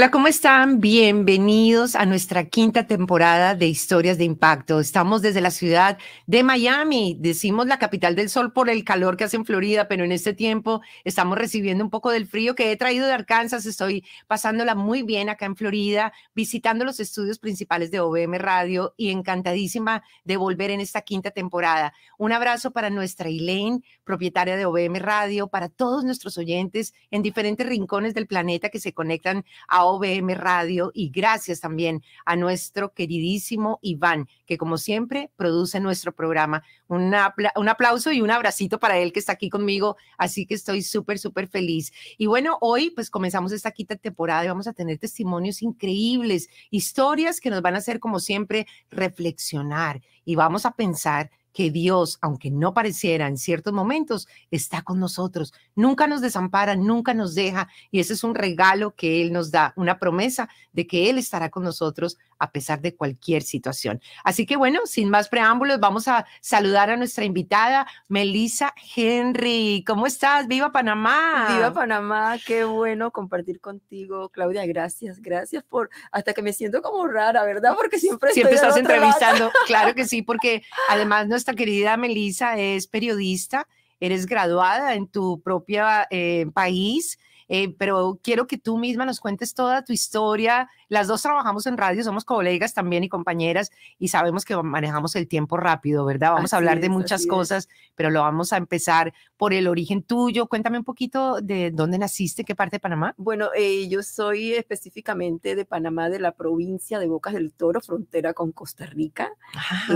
Hola, ¿cómo están? Bienvenidos a nuestra quinta temporada de Historias de Impacto. Estamos desde la ciudad de Miami, decimos la capital del sol por el calor que hace en Florida, pero en este tiempo estamos recibiendo un poco del frío que he traído de Arkansas. Estoy pasándola muy bien acá en Florida, visitando los estudios principales de OBM Radio y encantadísima de volver en esta quinta temporada. Un abrazo para nuestra Elaine, propietaria de OBM Radio, para todos nuestros oyentes en diferentes rincones del planeta que se conectan a OBM Radio y gracias también a nuestro queridísimo Iván, que como siempre produce nuestro programa. Un, un aplauso y un abracito para él que está aquí conmigo, así que estoy súper, súper feliz. Y bueno, hoy pues comenzamos esta quinta temporada y vamos a tener testimonios increíbles, historias que nos van a hacer como siempre reflexionar y vamos a pensar que Dios, aunque no pareciera en ciertos momentos, está con nosotros. Nunca nos desampara, nunca nos deja. Y ese es un regalo que Él nos da, una promesa de que Él estará con nosotros a pesar de cualquier situación. Así que bueno, sin más preámbulos, vamos a saludar a nuestra invitada, Melissa Henry. ¿Cómo estás? Viva Panamá. Viva Panamá. Qué bueno compartir contigo, Claudia. Gracias, gracias por, hasta que me siento como rara, ¿verdad? Porque siempre... Siempre estás entrevistando, claro que sí, porque además no esta querida Melissa es periodista, eres graduada en tu propio eh, país, eh, pero quiero que tú misma nos cuentes toda tu historia. Las dos trabajamos en radio, somos colegas también y compañeras y sabemos que manejamos el tiempo rápido, ¿verdad? Vamos a hablar de muchas cosas, pero lo vamos a empezar por el origen tuyo. Cuéntame un poquito de dónde naciste, qué parte de Panamá. Bueno, eh, yo soy específicamente de Panamá, de la provincia de Bocas del Toro, frontera con Costa Rica,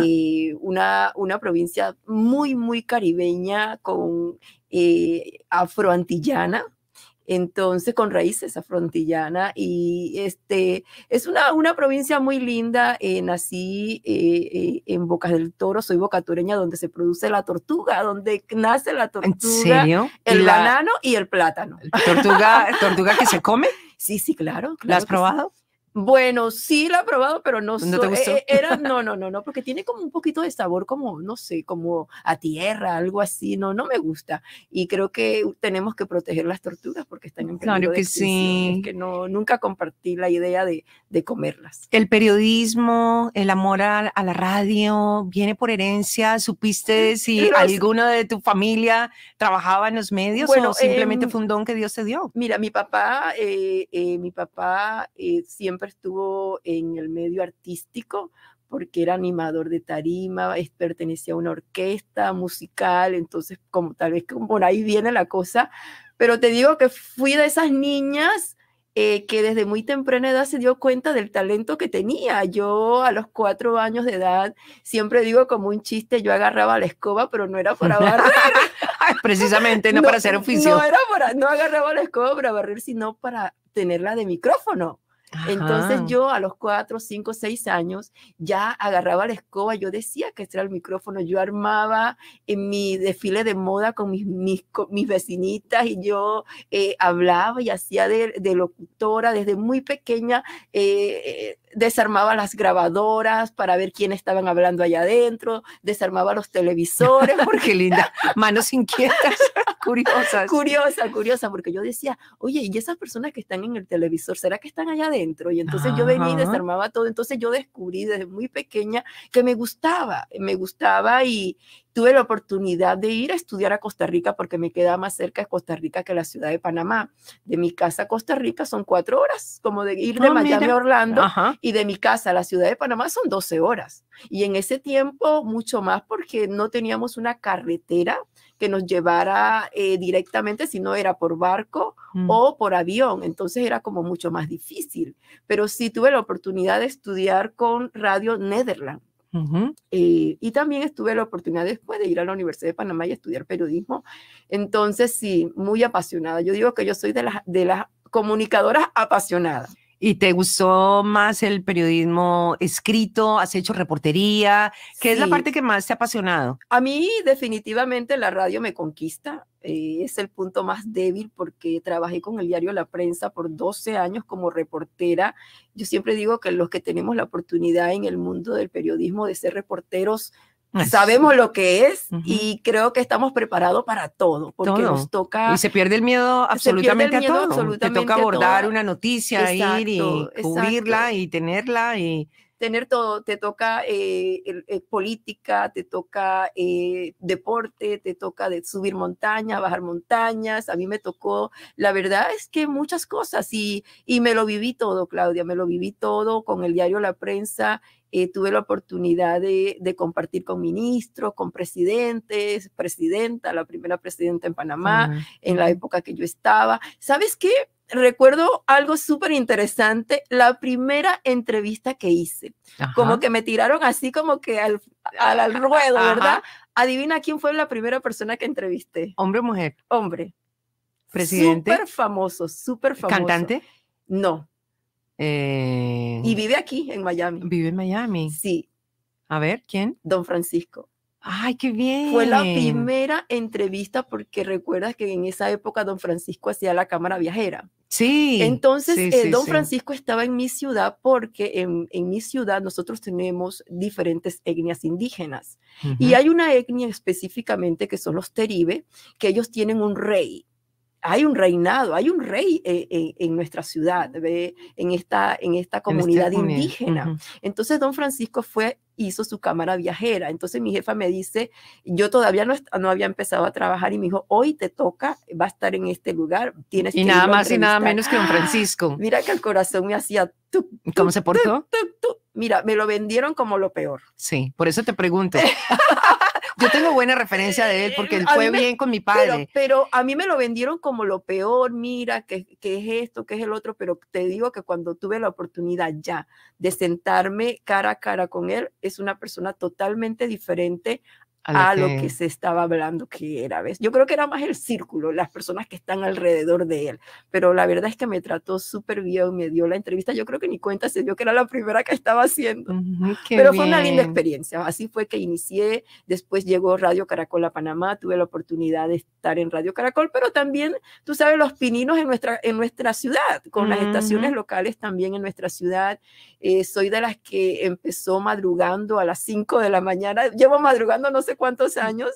eh, una, una provincia muy, muy caribeña con eh, afroantillana, entonces con raíces afrontillana y este es una, una provincia muy linda, eh, nací eh, eh, en Bocas del Toro, soy bocatureña donde se produce la tortuga, donde nace la tortuga, el banano y el plátano. ¿Tortuga, tortuga que se come? Sí, sí, claro. claro ¿La has probado? Bueno, sí la he probado, pero no, ¿No eh, eh, Era, no, no, no, no, porque tiene como un poquito de sabor como, no sé, como a tierra, algo así, no, no me gusta. Y creo que tenemos que proteger las tortugas porque están en peligro Claro de que sí. que no, nunca compartí la idea de, de comerlas. El periodismo, el amor a, la radio, viene por herencia, mm, supiste si alguna de tu familia trabajaba en los medios bueno, o simplemente em, fue un don que Dios se dio. Mira, mi papá, eh, mi papá siempre estuvo en el medio artístico porque era animador de tarima, pertenecía a una orquesta musical, entonces como tal vez como por ahí viene la cosa, pero te digo que fui de esas niñas eh, que desde muy temprana edad se dio cuenta del talento que tenía. Yo a los cuatro años de edad, siempre digo como un chiste, yo agarraba la escoba, pero no era para barrer. Precisamente, no, para hacer oficio. No, era para, no agarraba la escoba para barrer, sino para tenerla de micrófono. Entonces yo a los cuatro, cinco, seis años ya agarraba la escoba, yo decía que este era el micrófono, yo armaba en mi desfile de moda con mis, mis, vecinitas y yo eh, hablaba y hacía de, locutora desde muy pequeña. Eh, eh, desarmaba las grabadoras para ver quién estaban hablando allá adentro, desarmaba los televisores. porque linda, manos inquietas, curiosas. Curiosa, curiosa, porque yo decía, oye, ¿y esas personas que están en el televisor, será que están allá adentro? Y entonces yo venía y desarmaba todo. Entonces yo descubrí desde muy pequeña que me gustaba, me gustaba y, tuve la oportunidad de ir a estudiar a Costa Rica porque me quedaba más cerca de Costa Rica que la ciudad de Panamá. De mi casa a Costa Rica son cuatro horas, como de ir de ah, Miami a Orlando y de mi casa a la ciudad de Panamá son doce horas. Y en ese tiempo mucho más porque no teníamos una carretera que nos llevara eh, directamente, si no era por barco mm. o por avión. Entonces era como mucho más difícil. Pero sí tuve la oportunidad de estudiar con Radio Nederland eh, y también estuve la oportunidad después de ir a la Universidad de Panamá y estudiar periodismo. Entonces, sí, muy apasionada. Yo digo que yo soy de las, de las comunicadoras apasionadas. ¿Y te gustó más el periodismo escrito? ¿Has hecho reportería? ¿Qué es la parte que más te ha apasionado? A mí definitivamente la radio me conquista. Eh, es el punto más débil porque trabajé con el diario La Prensa por 12 años como reportera. Yo siempre digo que los que tenemos la oportunidad en el mundo del periodismo de ser reporteros Sabemos lo que es y creo que estamos preparados para todo, porque nos toca... Y se pierde el miedo absolutamente a todo. Te toca abordar una noticia, ir y cubrirla y tenerla y tener todo, te toca eh, eh, política, te toca eh, deporte, te toca de subir montaña, bajar montañas, a mí me tocó, la verdad es que muchas cosas y, y me lo viví todo, Claudia, me lo viví todo con el diario La Prensa eh, tuve la oportunidad de, compartir con ministros, con presidentes, presidenta, la primera presidenta en Panamá, ah. en la época que yo estaba. ¿Sabes qué? recuerdo algo súper interesante, la primera entrevista que hice. Como que me tiraron así como que al, al, ruedo, ¿verdad? Adivina quién fue la primera persona que entrevisté. Hombre o mujer. Hombre. Presidente. Súper famoso, súper famoso. Cantante. No, eh, y vive aquí, en Miami. Vive en Miami. Sí. A ver, ¿quién? Don Francisco. Ay, qué bien. Fue la primera entrevista porque recuerdas que en esa época don Francisco hacía la cámara viajera. Sí. Entonces, don Francisco estaba en mi ciudad porque en, mi ciudad nosotros tenemos diferentes etnias indígenas. Y hay una etnia específicamente que son los Teribe, que ellos tienen un rey hay un reinado, hay un rey eh, en nuestra ciudad, en esta, en esta comunidad indígena. Entonces don Francisco fue hizo su cámara viajera. Entonces mi jefa me dice, yo todavía no, había empezado a trabajar y me dijo, hoy te toca, va a estar en este lugar, tienes y nada más y nada menos que don ¡Ah! Francisco. Mira que el corazón me hacía ¿Cómo se portó? Mira, me lo vendieron como lo peor. Sí, por eso te pregunto. Yo tengo buena referencia de él porque él eh, fue bien con mi padre. Pero, a mí me lo vendieron como lo peor, mira, que, es esto, que es el otro, pero te digo que cuando tuve la oportunidad ya de sentarme cara a cara con él, es una persona totalmente diferente a, lo, que... se estaba hablando que era. ¿ves? Yo creo que era más el círculo, las personas que están alrededor de él, pero la verdad es que me trató súper bien, me dio la entrevista, yo creo que ni cuenta se dio que era la primera que estaba haciendo, pero fue una linda experiencia, así fue que inicié, después llegó Radio Caracol a Panamá, tuve la oportunidad de estar en Radio Caracol, pero también, tú sabes, los pininos en nuestra, en nuestra ciudad, con las estaciones locales también en nuestra ciudad, eh, soy de las que empezó madrugando a las 5 de la mañana, llevo madrugando no sé cuántos mm, años,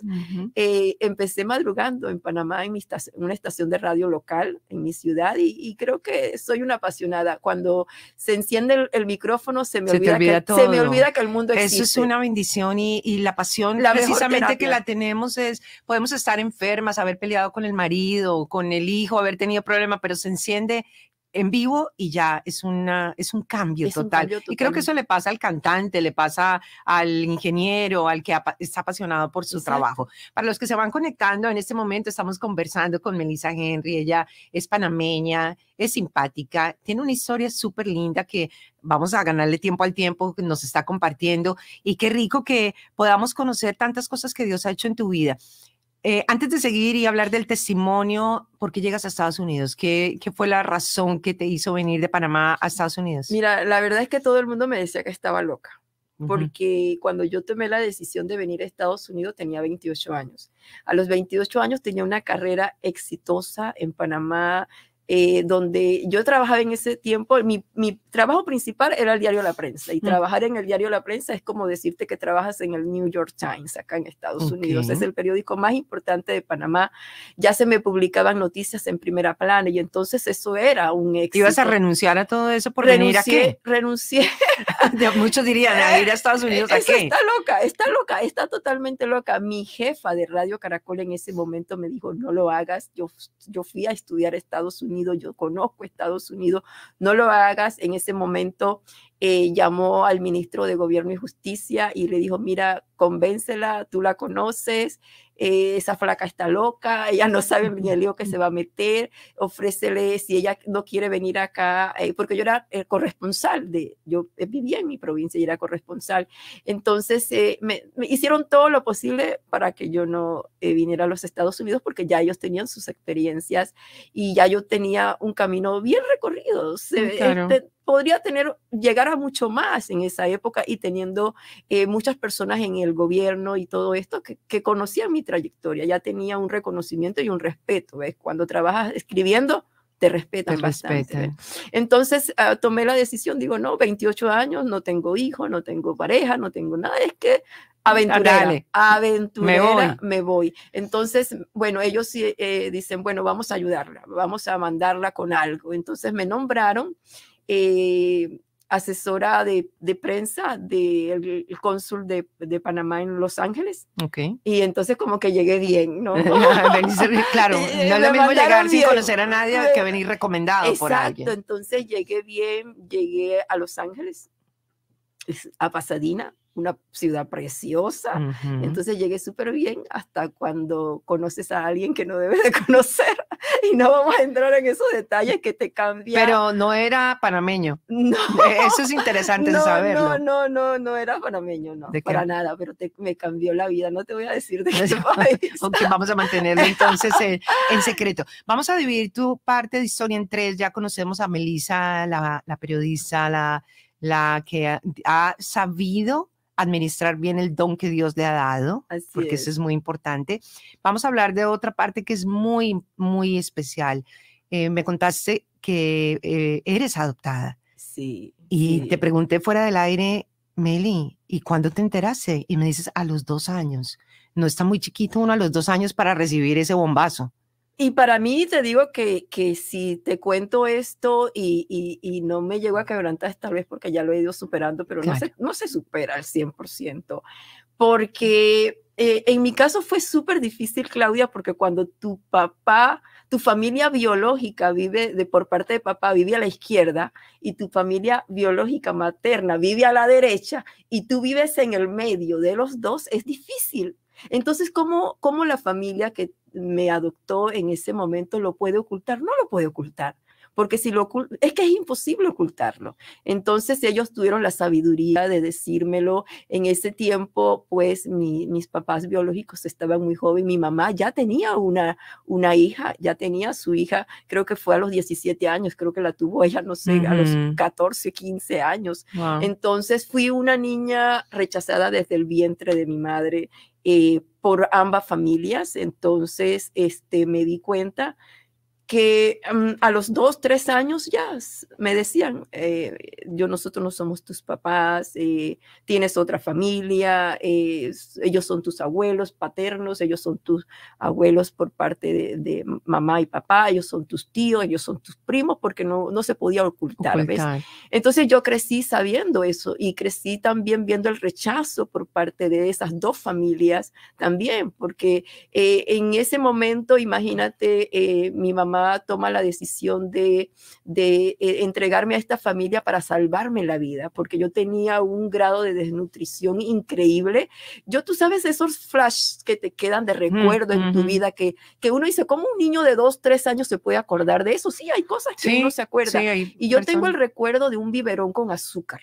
eh, empecé madrugando en Panamá, en, mi una estación de radio local en mi ciudad, y, creo que soy una apasionada. Cuando se enciende el, micrófono, se me, olvida, que, me olvida que el mundo existe. Eso es una bendición y, la pasión precisamente que la tenemos es, podemos estar enfermas, haber peleado con el marido, con el hijo, haber tenido problemas, pero se enciende en vivo y ya es, una, es un cambio total. y creo que eso le pasa al cantante, le pasa al ingeniero, al que está apasionado por su trabajo. Para los que se van conectando, en este momento estamos conversando con Melissa Henry, ella es panameña, es simpática, tiene una historia súper linda que vamos a ganarle tiempo al tiempo que nos está compartiendo y qué rico que podamos conocer tantas cosas que Dios ha hecho en tu vida. Eh, antes de seguir y hablar del testimonio, ¿por qué llegas a Estados Unidos? ¿Qué, fue la razón que te hizo venir de Panamá a Estados Unidos? Mira, la verdad es que todo el mundo me decía que estaba loca, porque cuando yo tomé la decisión de venir a Estados Unidos tenía 28 años. A los 28 años tenía una carrera exitosa en Panamá, eh, donde yo trabajaba en ese tiempo, mi, trabajo principal era el diario La Prensa, y mm. trabajar en el diario La Prensa es como decirte que trabajas en el New York Times acá en Estados Unidos, es el periódico más importante de Panamá, ya se me publicaban noticias en primera plana, y entonces eso era un éxito. ¿Ibas a renunciar a todo eso por venir a qué? Renuncié. Muchos dirían, a ir a Estados Unidos, ¿a qué? Está loca, está loca, está totalmente loca. Mi jefa de Radio Caracol en ese momento me dijo, no lo hagas, yo, yo fui a estudiar a Estados Unidos, yo conozco Estados Unidos, no lo hagas. En ese momento eh, llamó al ministro de Gobierno y Justicia y le dijo, mira, convéncela, tú la conoces, eh, esa flaca está loca, ella no sabe ni el lío que se va a meter, ofrécele si ella no quiere venir acá, eh, porque yo era el eh, corresponsal de, yo vivía en mi provincia y era corresponsal. Entonces, me, hicieron todo lo posible para que yo no viniera a los Estados Unidos porque ya ellos tenían sus experiencias y ya yo tenía un camino bien recorrido. Mm, se, este, podría tener, llegar a mucho más en esa época y teniendo eh, muchas personas en el gobierno y todo esto que, conocían mi trayectoria, ya tenía un reconocimiento y un respeto, ¿ves? Cuando trabajas escribiendo, te respetan bastante. Entonces ah, tomé la decisión, digo, no, 28 años, no tengo hijo, no tengo pareja, no tengo nada, es que ah, aventurera, Dale. aventurera, me voy. Entonces, bueno, ellos eh, dicen, bueno, vamos a ayudarla, vamos a mandarla con algo. Entonces me nombraron eh, asesora de, prensa del cónsul de, Panamá en Los Ángeles. Y entonces como que llegué bien, ¿no? claro, no es lo mismo llegar sin conocer a nadie que venir recomendado por alguien. Exacto, entonces llegué bien, llegué a Los Ángeles, a Pasadena, una ciudad preciosa. Entonces llegué súper bien hasta cuando conoces a alguien que no debes de conocer. Y no vamos a entrar en esos detalles que te cambian. Pero no era panameño. Eso es interesante saberlo. No, no, no, no era panameño, no. Para nada, pero me cambió la vida. No te voy a decir de qué país. vamos a mantenerlo entonces en, secreto. Vamos a dividir tu parte de historia en tres. Ya conocemos a Melissa, la, la periodista, la, la que ha sabido administrar bien el don que Dios le ha dado, porque eso es muy importante. Vamos a hablar de otra parte que es muy, muy especial. Eh, me contaste que eh, eres adoptada. Sí. Y te pregunté fuera del aire, Meli, ¿y cuándo te enteraste? Y me dices, a los dos años. No está muy chiquito uno a los dos años para recibir ese bombazo. Y para mí te digo que, si te cuento esto y, no me llego a quebrantar, esta vez porque ya lo he ido superando, pero no, se, supera al 100%, porque eh, en mi caso fue súper difícil, Claudia, porque cuando tu papá, tu familia biológica vive de por parte de papá, vive a la izquierda y tu familia biológica materna vive a la derecha y tú vives en el medio de los dos, es difícil entonces, ¿cómo, ¿cómo la familia que me adoptó en ese momento lo puede ocultar? No lo puede ocultar porque si lo es que es imposible ocultarlo. Entonces ellos tuvieron la sabiduría de decírmelo. En ese tiempo, pues mis papás biológicos estaban muy jóvenes, mi mamá ya tenía una, una hija, ya tenía su hija, creo que fue a los 17 años, creo que la tuvo ella, no sé, a los 14, 15 años. Entonces fui una niña rechazada desde el vientre de mi madre eh, por ambas familias. Entonces, este, me di cuenta que mm, a los dos, tres años ya me decían, eh, yo nosotros no somos tus papás, eh, tienes otra familia, eh, ellos son tus abuelos paternos, ellos son tus abuelos por parte de, mamá y papá, ellos son tus tíos, ellos son tus primos, porque no, no se podía ocultar. Entonces yo crecí sabiendo eso y crecí también viendo el rechazo por parte de esas dos familias también, porque en ese momento, imagínate, mi mamá toma la decisión de, eh, entregarme a esta familia para salvarme la vida, porque yo tenía un grado de desnutrición increíble. Yo, tú sabes, esos flashes que te quedan de recuerdo en tu vida, que, que uno dice, ¿cómo un niño de dos, tres años se puede acordar de eso? Sí, hay cosas que uno se acuerda. y yo tengo el recuerdo de un biberón con azúcar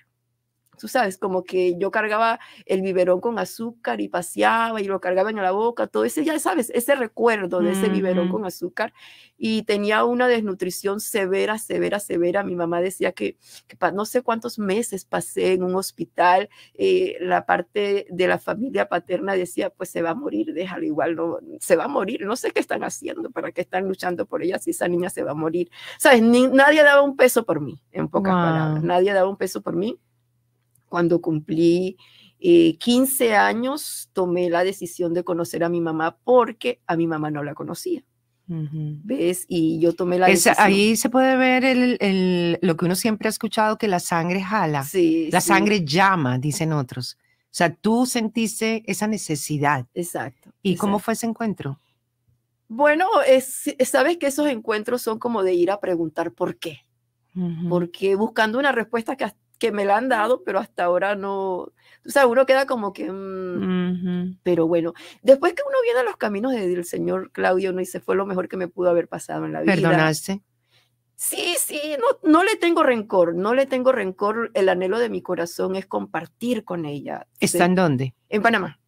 tú sabes, como que yo cargaba el biberón con azúcar y paseaba y lo cargaba en la boca, todo ese, ya sabes, ese recuerdo de ese biberón con azúcar. Y tenía una desnutrición severa, severa, severa. Mi mamá decía que, no sé cuántos meses pasé en un hospital. Eh, la parte de la familia paterna decía, pues se va a morir, déjalo igual, no, se va a morir. No sé qué están haciendo, para qué están luchando por ella si esa niña se va a morir. Sabes, nadie daba un peso por mí, en pocas palabras. Nadie daba un peso por mí cuando cumplí 15 eh, años, tomé la decisión de conocer a mi mamá porque a mi mamá no la conocía. ¿Ves? Y yo tomé la decisión. Ahí se puede ver lo que uno siempre ha escuchado, que la sangre jala. la sangre llama, dicen otros. O sea, tú sentiste esa necesidad. Exacto. ¿Y cómo fue ese encuentro? Bueno, es, sabes que esos encuentros son como de ir a preguntar por qué. Porque buscando una respuesta que hasta que me la han dado, pero hasta ahora no, o sea, uno queda como que, mm, pero bueno, después que uno viene a los caminos del Señor Claudio, no dice, fue lo mejor que me pudo haber pasado en la vida. ¿Perdonaste? Sí, sí, no, no le tengo rencor, no le tengo rencor, el anhelo de mi corazón es compartir con ella. ¿Está en dónde? En Panamá.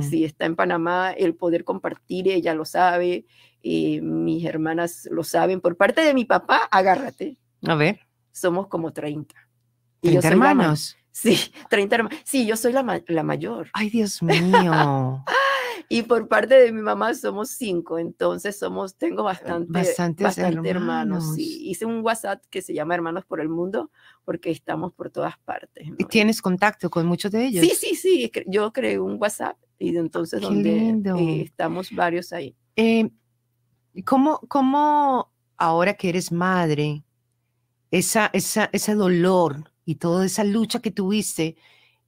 Sí, está en Panamá, el poder compartir, ella lo sabe, mis hermanas lo saben. Por parte de mi papá, agárrate. A ver. Somos como 30. Y 30 hermanos. Sí, 30 hermanos. Sí, yo soy la, la mayor. Ay, Dios mío. y por parte de mi mamá somos cinco, entonces somos, tengo bastante, Bastantes bastante hermanos. hermanos. hice un WhatsApp que se llama Hermanos por el Mundo porque estamos por todas partes. ¿Y tienes contacto con muchos de ellos? Sí, sí, sí. Yo creé un WhatsApp y entonces donde eh, estamos varios ahí. Eh, ¿cómo, ¿Cómo ahora que eres madre, esa, esa, ese dolor y toda esa lucha que tuviste,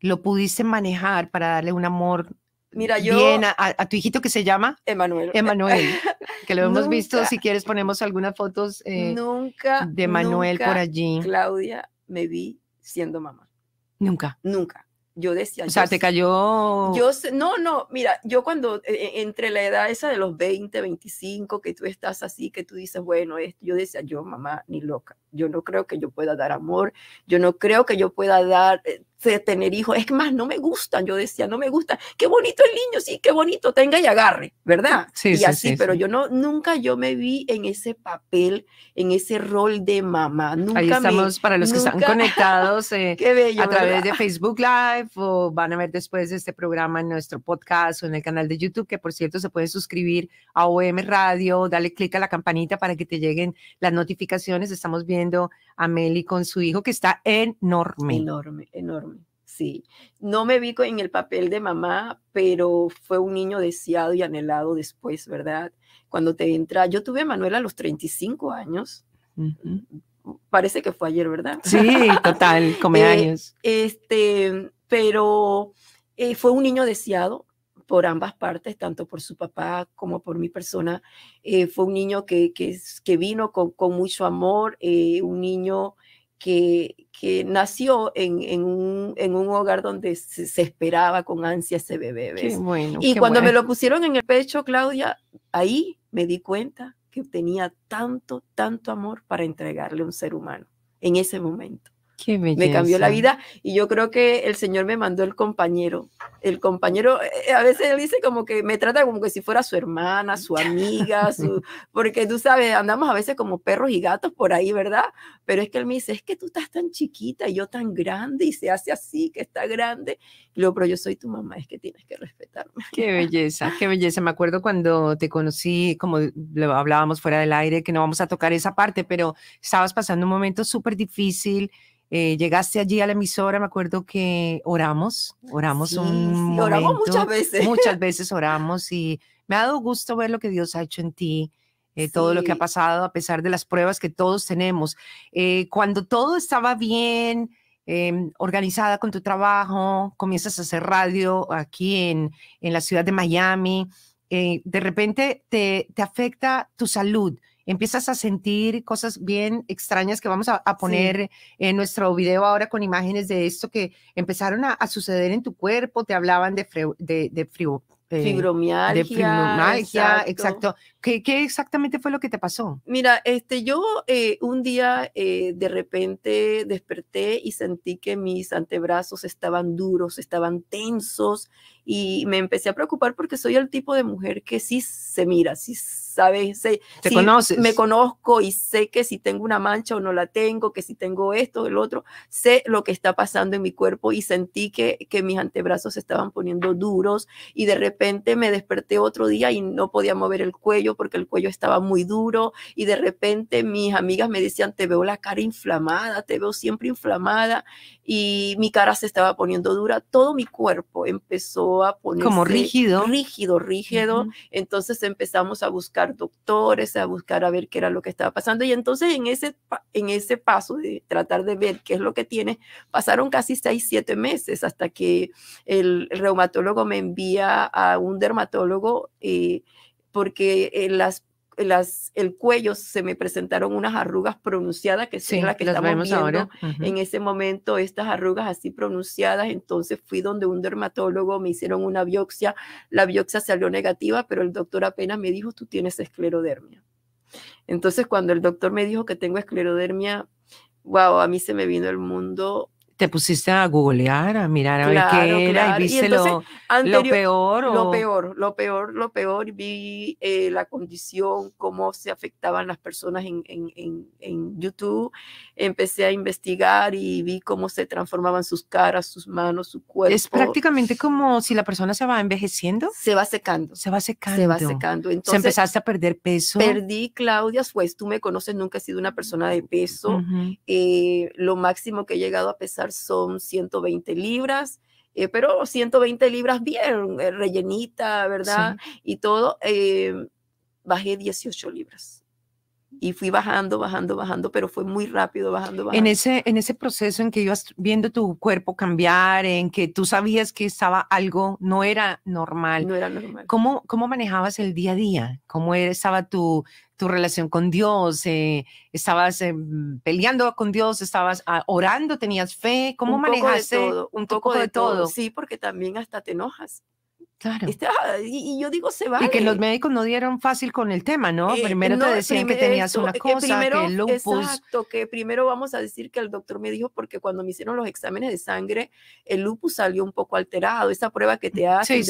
lo pudiste manejar para darle un amor Mira, yo, bien a, tu hijito que se llama Emanuel. Emanuel, que lo hemos visto, si quieres ponemos algunas fotos eh, nunca, de Manuel por allí. Claudia, me vi siendo mamá. Nunca. Nunca yo decía... O sea, te cayó... Yo, no, no, mira, yo cuando e, e, entre la edad esa de los 20, 25, que tú estás así, que tú dices, bueno, esto, yo decía, yo mamá, ni loca, yo no creo que yo pueda dar amor, yo no creo que yo pueda dar, eh, de tener hijos. Es más no me gustan, yo decía, no me gusta Qué bonito el niño, sí, qué bonito, tenga y agarre, ¿verdad? Sí, y sí, así, pero yo no, nunca yo me vi en ese papel, en ese rol de mamá. Nunca Ahí estamos para los que están conectados eh, a través de Facebook Live o van a ver después de este programa en nuestro podcast o en el canal de YouTube, que por cierto se puede suscribir a OM Radio, dale click a la campanita para que te lleguen las notificaciones. Estamos viendo a Meli con su hijo que está enorme. Enorme, enorme. Sí, no me vi en el papel de mamá, pero fue un niño deseado y anhelado después, ¿verdad? Cuando te entra, yo tuve a Manuela a los 35 años. Mm, parece que fue ayer, ¿verdad? Sí, total, eh, come años. Este, pero eh, fue un niño deseado, por ambas partes, tanto por su papá como por mi persona. Eh, fue un niño que, que, que vino con, con mucho amor, un niño que, que nació en, un, en, hogar donde se, esperaba con ansias ese bebé. y cuando me lo pusieron en el pecho, Claudia, ahí me di cuenta que tenía tanto, tanto amor para entregarle a un ser humano en ese momento me cambió la vida y yo creo que el Señor me mandó el compañero. El compañero, eh, a veces él dice como que me trata como que si fuera su hermana, su amiga, su, porque tú sabes, andamos a veces como perros y gatos por ahí, ¿verdad? Pero es que él me dice, es que tú estás tan chiquita y yo tan grande y se hace así, que está grande. Y luego, pero yo soy tu mamá, es que tienes que respetarme. Qué belleza, qué belleza. Me acuerdo cuando te conocí, como hablábamos fuera del aire, que no vamos a tocar esa parte, pero estabas pasando un momento súper difícil eh, llegaste allí a la emisora, me acuerdo que oramos, oramos un momento, muchas veces. Muchas veces oramos y me ha dado gusto ver lo que Dios ha hecho en ti, eh, todo lo que ha pasado a pesar de las pruebas que todos tenemos. Eh, cuando todo estaba bien, em, organizada con tu trabajo, comienzas a hacer radio aquí en, en la ciudad de Miami, de repente te, te afecta tu salud empiezas a sentir cosas bien extrañas que vamos a, poner en nuestro video ahora con imágenes de esto que empezaron a, suceder en tu cuerpo, te hablaban de, de, de frío. Eh, fibromialgia. De exacto. ¿Qué, ¿Qué, exactamente fue lo que te pasó? Mira, este, yo eh, un día eh, de repente desperté y sentí que mis antebrazos estaban duros, estaban tensos y me empecé a preocupar porque soy el tipo de mujer que sí se mira, sí sabe, sé, ¿Te conoces? me conozco y sé que si tengo una mancha o no la tengo, que si tengo esto, o el otro, sé lo que está pasando en mi cuerpo y sentí que, que mis antebrazos se estaban poniendo duros y de repente me desperté otro día y no podía mover el cuello porque el cuello estaba muy duro y de repente mis amigas me decían, te veo la cara inflamada, te veo siempre inflamada y mi cara se estaba poniendo dura, todo mi cuerpo empezó como rígido, rígido, rígido. Entonces empezamos a buscar doctores, a buscar a ver qué era lo que estaba pasando y entonces en ese en ese paso de tratar de ver qué es lo que tiene pasaron casi seis siete meses hasta que el reumatólogo me envía a un dermatólogo eh, porque en eh, las las, el cuello se me presentaron unas arrugas pronunciadas, que son la las que estamos viendo en ese momento, estas arrugas así pronunciadas. Entonces fui donde un dermatólogo, me hicieron una biopsia, la biopsia salió negativa, pero el doctor apenas me dijo, tú tienes esclerodermia. Entonces cuando el doctor me dijo que tengo esclerodermia, wow, a mí se me vino el mundo te pusiste a googlear, a mirar a ver qué era y viste lo, peor. Lo peor, lo peor, lo peor. Vi eh, la condición, cómo se afectaban las personas en, en, en, YouTube. Empecé a investigar y vi cómo se transformaban sus caras, sus manos, su cuerpo. Es prácticamente como si la persona se va envejeciendo. Se va secando. Se va secando. Se va secando. Entonces, ¿Se empezaste a perder peso. Perdí, Claudia, pues tú me conoces, nunca he sido una persona de mm, peso. Eh, lo máximo que he llegado a pesar son 120 libras. Eh, pero 120 libras bien, eh, rellenita, ¿verdad? Y todo, eh, bajé 18 libras y fui bajando, bajando, bajando, pero fue muy rápido, bajando, bajando. En ese, en ese proceso en que ibas viendo tu cuerpo cambiar, en que tú sabías que estaba algo, no era normal. No era normal. ¿Cómo, cómo manejabas el día a día? ¿Cómo estaba tu, tu relación con Dios? Eh, ¿Estabas eh, peleando con Dios? ¿Estabas ah, orando? ¿Tenías fe? ¿Cómo manejaste? todo, un, poco, de, todo. Sí, porque también hasta te enojas. Claro. Este, ah, y, yo digo, se va Y que los médicos no dieron fácil con el tema, ¿no? Eh, primero te decían que tenías una eh, cosa, que, lupus. Exacto, que primero vamos a decir que el doctor me dijo, porque cuando me hicieron los exámenes de sangre, el lupus salió un poco alterado. Esa prueba que te hacen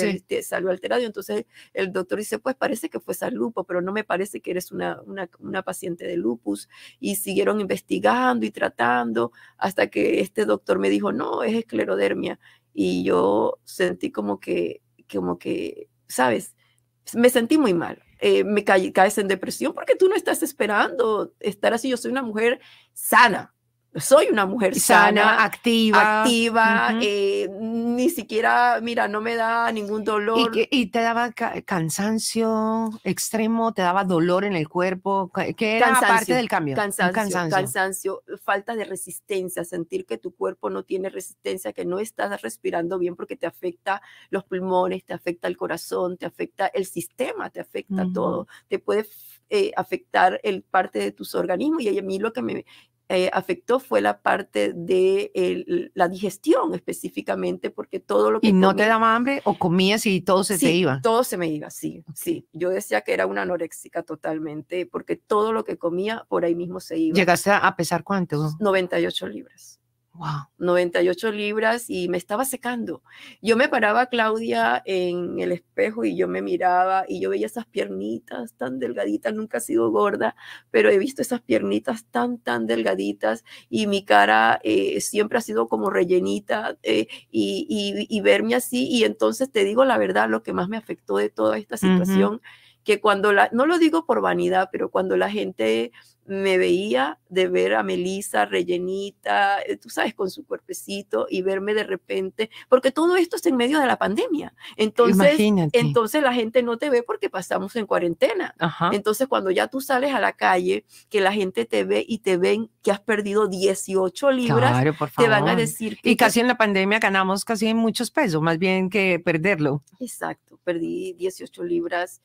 salió alterado. Entonces el doctor dice, pues parece que fue al lupus, pero no me parece que eres una, una, una paciente de lupus. Y siguieron investigando y tratando hasta que este doctor me dijo, no, es esclerodermia. Y yo sentí como que como que, ¿sabes? Me sentí muy mal. Eh, me caes en depresión porque tú no estás esperando estar así. Yo soy una mujer sana, soy una mujer sana, activa, activa, eh, ni siquiera, mira, no me da ningún dolor. ¿Y, te daba cansancio extremo? ¿Te daba dolor en el cuerpo? ¿Qué era parte del cambio? Cansancio, cansancio, falta de resistencia, sentir que tu cuerpo no tiene resistencia, que no estás respirando bien porque te afecta los pulmones, te afecta el corazón, te afecta el sistema, te afecta todo, te puede eh, afectar el parte de tus organismos y a mí lo que me eh, afectó fue la parte de la digestión específicamente, porque todo lo que... ¿Y no te daba hambre o comías y todo se iba? Todo se me iba, sí, sí. Yo decía que era una anoréxica totalmente, porque todo lo que comía por ahí mismo se iba. ¿Llegaste a pesar cuánto? 98 libras wow, 98 libras y me estaba secando. Yo me paraba, Claudia, en el espejo y yo me miraba y yo veía esas piernitas tan delgaditas, nunca he sido gorda, pero he visto esas piernitas tan, tan delgaditas y mi cara eh, siempre ha sido como rellenita eh, y, verme así. Y entonces te digo la verdad, lo que más me afectó de toda esta situación que cuando la, no lo digo por vanidad, pero cuando la gente me veía de ver a Melissa rellenita, eh, tú sabes, con su cuerpecito y verme de repente, porque todo esto es en medio de la pandemia. Entonces, entonces la gente no te ve porque pasamos en cuarentena. Entonces, cuando ya tú sales a la calle, que la gente te ve y te ven que has perdido 18 libras, te van a decir Y casi en la pandemia ganamos casi muchos pesos, más bien que perderlo. Exacto, perdí 18 libras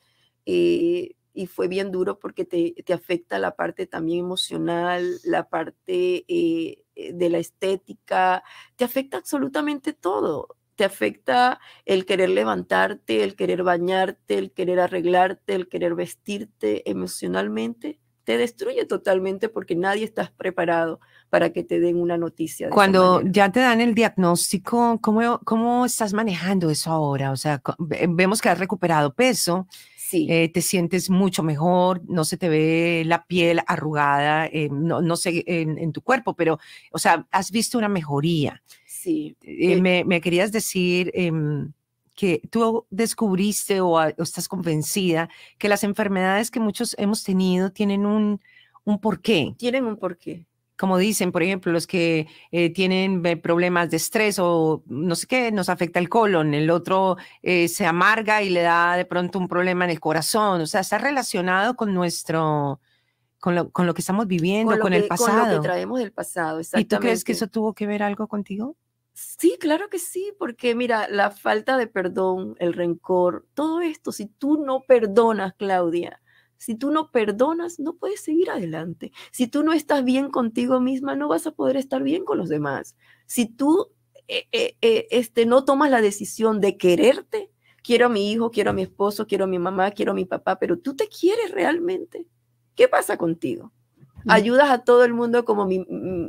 eh, y fue bien duro porque te, te, afecta la parte también emocional, la parte eh, eh, de la estética, te afecta absolutamente todo. Te afecta el querer levantarte, el querer bañarte, el querer arreglarte, el querer vestirte emocionalmente te destruye totalmente porque nadie estás preparado para que te den una noticia. Cuando ya te dan el diagnóstico, ¿cómo, ¿cómo estás manejando eso ahora? O sea, vemos que has recuperado peso, sí. Eh, te sientes mucho mejor, no se te ve la piel arrugada, eh, no, sé, en, tu cuerpo, pero, o sea, has visto una mejoría. Sí. Eh, me, querías decir em, que tú descubriste ah, o, estás convencida que las enfermedades que muchos hemos tenido tienen un, un porqué. Tienen un porqué como dicen, por ejemplo, los que eh, tienen eh, problemas de estrés o no sé qué, nos afecta el colon, el otro eh, se amarga y le da de pronto un problema en el corazón, o sea, está relacionado con nuestro, con lo, con lo que estamos viviendo, con, el pasado. Con lo que traemos del pasado, exactamente. ¿Y tú crees que eso tuvo que ver algo contigo? Sí, claro que sí, porque mira, la falta de perdón, el rencor, todo esto, si tú no perdonas, Claudia, si tú no perdonas, no puedes seguir adelante. Si tú no estás bien contigo misma, no vas a poder estar bien con los demás. Si tú eh, eh, eh, este, no tomas la decisión de quererte, quiero a mi hijo, quiero a mi esposo, quiero a mi mamá, quiero a mi papá, pero tú te quieres realmente. ¿Qué pasa contigo? Ayudas a todo el mundo, como mm,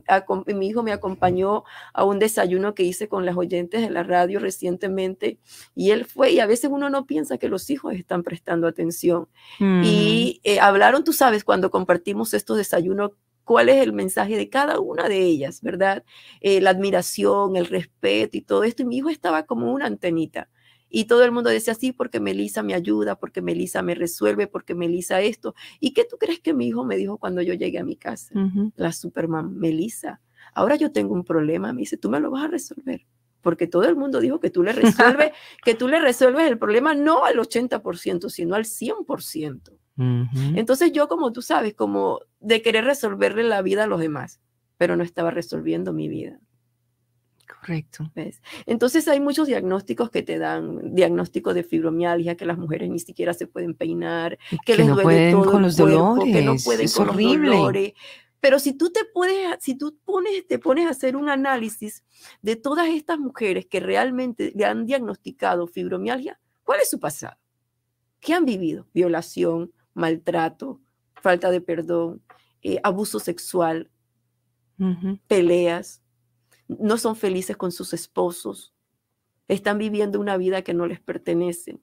mi, hijo me acompañó a un desayuno que hice con las oyentes de la radio recientemente y él fue y a veces uno no piensa que los hijos están prestando atención. Y mm. eh, hablaron, tú sabes, cuando compartimos estos desayunos cuál es el mensaje de cada una de ellas, ¿verdad? Eh, la admiración, el respeto y todo esto. Y mi hijo estaba como una antenita. Y todo el mundo decía, sí, porque Melisa me ayuda, porque Melisa me resuelve, porque Melisa esto. ¿Y qué tú crees que mi hijo me dijo cuando yo llegué a mi casa? La Superman, Melisa. ahora yo tengo un problema. Me dice, tú me lo vas a resolver. Porque todo el mundo dijo que tú le resuelves, que tú le resuelves el problema no al 80%, sino al 100%. Entonces yo, como tú sabes, como de querer resolverle la vida a los demás, pero no estaba resolviendo mi vida. Correcto. Entonces hay muchos diagnósticos que te dan, diagnóstico de fibromialgia, que las mujeres ni siquiera se pueden peinar, que, les no con los dolores, que no pueden es horrible. Pero si tú te puedes, si tú pones, te pones a hacer un análisis de todas estas mujeres que realmente le han diagnosticado fibromialgia, ¿cuál es su pasado? ¿Qué han vivido? Violación, maltrato, falta de perdón, eh, abuso sexual, peleas, no son felices con sus esposos, están viviendo una vida que no les pertenece.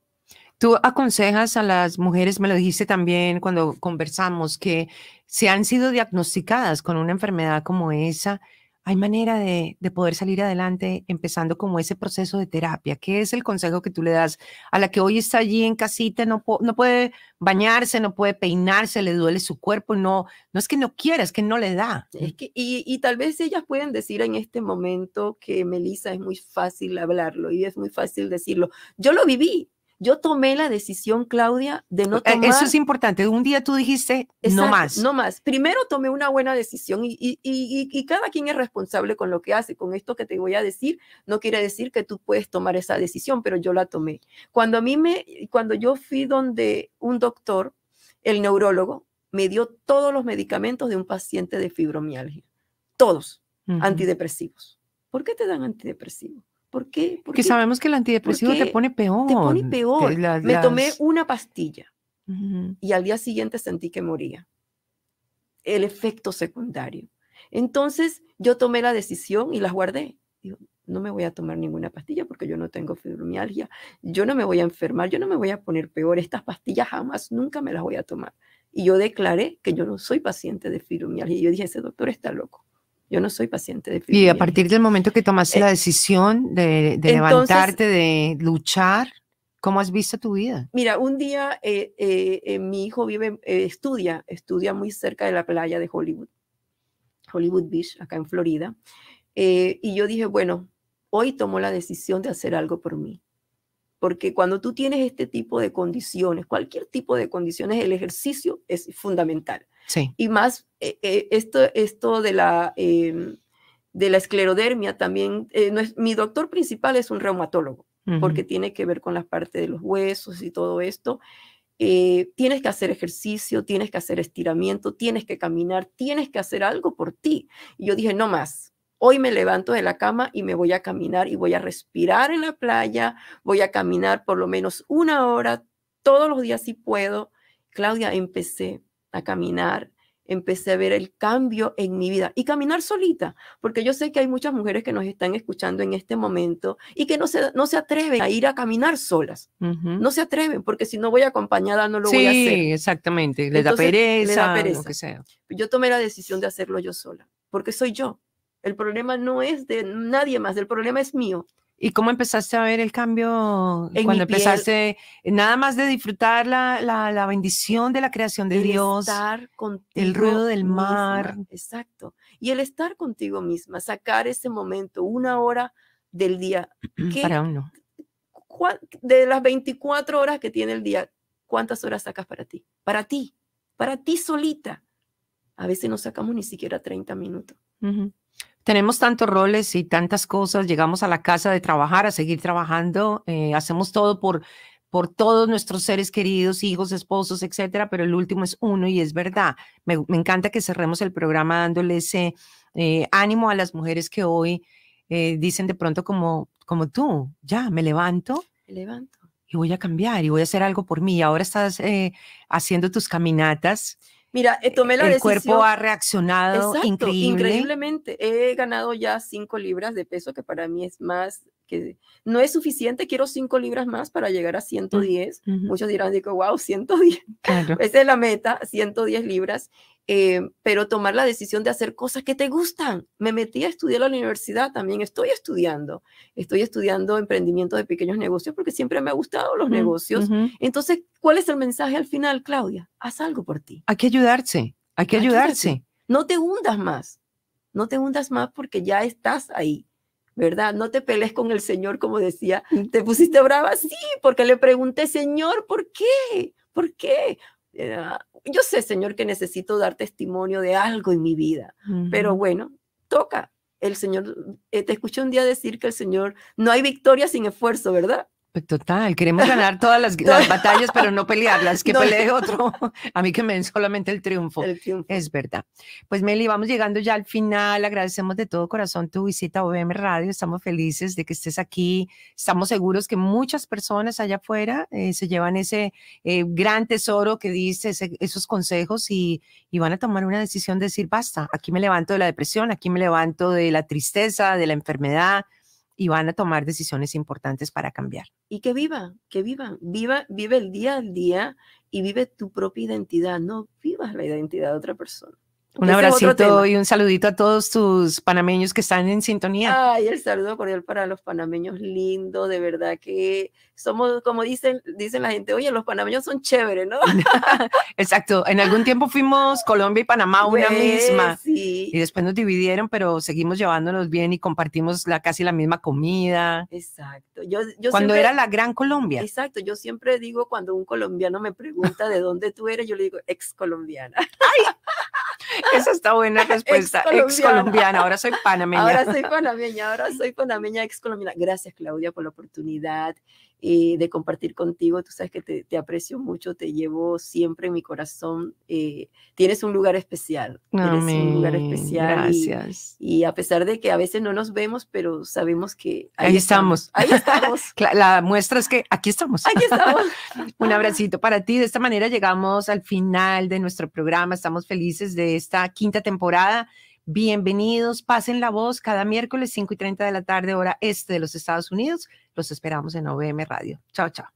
Tú aconsejas a las mujeres, me lo dijiste también cuando conversamos, que se han sido diagnosticadas con una enfermedad como esa, hay manera de, poder salir adelante empezando como ese proceso de terapia. ¿Qué es el consejo que tú le das a la que hoy está allí en casita, no, no puede bañarse, no puede peinarse, le duele su cuerpo? No, no es que no quiera, es que no le da. que, y, y tal vez ellas pueden decir en este momento que Melissa es muy fácil hablarlo y es muy fácil decirlo. Yo lo viví, yo tomé la decisión, Claudia, de no eh, tomar. Eso es importante. Un día tú dijiste, no más. No más. Primero tomé una buena decisión y, cada quien es responsable con lo que hace. Con esto que te voy a decir, no quiere decir que tú puedes tomar esa decisión, pero yo la tomé. Cuando a mí me, cuando yo fui donde un doctor, el neurólogo, me dio todos los medicamentos de un paciente de fibromialgia. Todos. Antidepresivos. ¿Por qué te dan antidepresivos? ¿Por qué? Porque sabemos que el antidepresivo te pone peor. Te pone peor. Me tomé una pastilla y al día siguiente sentí que moría. El efecto secundario. Entonces yo tomé la decisión y las guardé. no me voy a tomar ninguna pastilla porque yo no tengo fibromialgia, yo no me voy a enfermar, yo no me voy a poner peor, estas pastillas jamás, nunca me las voy a tomar. Y yo declaré que yo no soy paciente de fibromialgia. Y yo dije, ese doctor está loco. Yo no soy paciente de fibromialgia. Y a partir del momento que tomaste la eh, decisión de, levantarte, de luchar, ¿cómo has visto tu vida? Mira, un día eh, eh, mi hijo vive, estudia, estudia muy cerca de la playa de Hollywood, Hollywood Beach, acá en Florida. y yo dije, bueno, hoy tomo la decisión de hacer algo por mí. Porque cuando tú tienes este tipo de condiciones, cualquier tipo de condiciones, el ejercicio es fundamental. Y más, eh, eh, esto, esto de la... Em, de la esclerodermia también, eh, no es, mi doctor principal es un reumatólogo, porque tiene que ver con la parte de los huesos y todo esto. tienes que hacer ejercicio, tienes que hacer estiramiento, tienes que caminar, tienes que hacer algo por ti. Y yo dije, no más. Hoy me levanto de la cama y me voy a caminar y voy a respirar en la playa, voy a caminar por lo menos una hora todos los días si puedo. Claudia, empecé, a caminar, empecé a ver el cambio en mi vida y caminar solita, porque yo sé que hay muchas mujeres que nos están escuchando en este momento y que no se, no se atreven a ir a caminar solas, no se atreven, porque si no voy acompañada no lo voy a hacer. Sí, exactamente, le da pereza, le da pereza. Lo que sea. Yo tomé la decisión de hacerlo yo sola, porque soy yo. El problema no es de nadie más, el problema es mío. ¿Y cómo empezaste a ver el cambio cuando empezaste nada más de disfrutar la, bendición de la creación de Dios? el ruido del mar. Exacto. Y el estar contigo misma, sacar ese momento, una hora del día. para uno. De las 24 horas que tiene el día, ¿cuántas horas sacas para ti? Para ti, para ti solita. A veces no sacamos ni siquiera 30 minutos tenemos tantos roles y tantas cosas, llegamos a la casa de trabajar, a seguir trabajando, eh, hacemos todo por, por todos nuestros seres queridos, hijos, esposos, etcétera, pero el último es uno y es verdad. Me, encanta que cerremos el programa dándole ese eh, ánimo a las mujeres que hoy eh, dicen de pronto como, como tú, ya, me levanto. Me levanto. Y voy a cambiar y voy a hacer algo por mí. Ahora estás haciendo tus caminatas. Mira, eh, tomé la el decisión. El cuerpo ha reaccionado increíblemente. He ganado ya 5 libras de peso, que para mí es más que no es suficiente, quiero 5 libras más para llegar a 110. Mm, Muchos dirán, digo, wow, 110. Esa es la meta, 110 libras. Eh, pero tomar la decisión de hacer cosas que te gustan. Me metí a estudiar en la universidad también, estoy estudiando, estoy estudiando emprendimiento de pequeños negocios porque siempre me han gustado los mm, negocios. Entonces, ¿cuál es el mensaje al final, Claudia? Haz algo por ti. Hay que ayudarse, hay que ayudarse. No te hundas más, no te hundas más porque ya estás ahí. ¿verdad? No te pelees con el Señor, como decía, mm. te pusiste brava, sí, porque le pregunté, Señor, ¿por qué? ¿Por qué? Eh, ah, yo sé, Señor, que necesito dar testimonio de algo en mi vida, pero bueno, toca. El Señor, eh, te escuché un día decir que el Señor, no hay victoria sin esfuerzo, ¿verdad? Pues, total, queremos ganar todas las, batallas, pero no pelearlas, que pelee otro. A mí que me den solamente el triunfo. Es verdad. Pues Meli, vamos llegando ya al final. Agradecemos de todo corazón tu visita a OBM Radio. Estamos felices de que estés aquí. Estamos seguros que muchas personas allá afuera eh, se llevan ese eh, gran tesoro que dice, esos consejos y, y van a tomar una decisión de decir, basta, aquí me levanto de la depresión, aquí me levanto de la tristeza, de la enfermedad, y van a tomar decisiones importantes para cambiar. Y que viva, que vivan. viva, vive el día al día y vive tu propia identidad, no vivas la identidad de otra persona. Un abracito y un saludito a todos tus panameños que están en sintonía. Ay, el saludo cordial para los panameños, lindo, de verdad que somos, como dicen, dicen la gente, oye, los panameños son chéveres, ¿no? Exacto, en algún tiempo fuimos Colombia y Panamá una misma. Y después nos dividieron, pero seguimos llevándonos bien y compartimos la, casi la misma comida. Exacto. Yo, cuando era la Gran Colombia. Exacto, yo siempre digo cuando un colombiano me pregunta de dónde tú eres, yo le digo ex colombiana. ¡Ay! Esa está buena respuesta. ex colombiana, ahora soy panameña. Ahora soy panameña, ahora soy panameña ex colombiana. Gracias Claudia por la oportunidad de compartir contigo. Tú sabes que te, aprecio mucho, te llevo siempre en mi corazón. Eh, tienes un lugar especial. un lugar especial. Gracias. Y, a pesar de que a veces no nos vemos, pero sabemos que ahí, estamos. Ahí estamos. La, la, muestra es que aquí estamos. Aquí estamos. un abracito para ti. De esta manera llegamos al final de nuestro programa. Estamos felices de esta quinta temporada Bienvenidos, pasen la voz cada miércoles 5 y 30 de la tarde, hora este de los Estados Unidos. Los esperamos en OBM Radio. Chao, chao.